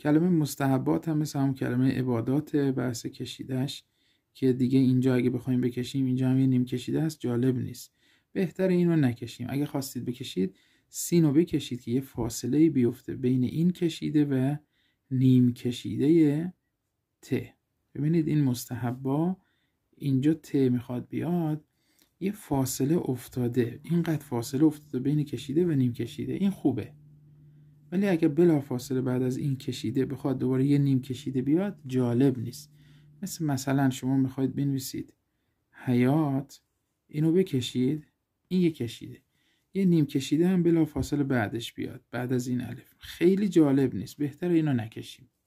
کلمه مستحبات هم مثل هم کلمه عبادات بحث کشیدهش که دیگه اینجا اگه بخوایم بکشیم اینجا هم یه نیم کشیده است جالب نیست بهتر اینو نکشیم اگه خواستید بکشید سینو بکشید که یه فاصله بیفته بین این کشیده و نیم کشیده ت ببینید این مستحبا اینجا ت میخواد بیاد یه فاصله افتاده اینقدر فاصله افتاده بین کشیده و نیم کشیده این خوبه ولی اگر بلافاصله بعد از این کشیده بخواد دوباره یه نیم کشیده بیاد جالب نیست مثل مثلا شما میخواید بنویسید حیات اینو بکشید این یه کشیده یه نیم کشیده هم بلافاصله بعدش بیاد بعد از این الف خیلی جالب نیست بهتر اینو نکشیم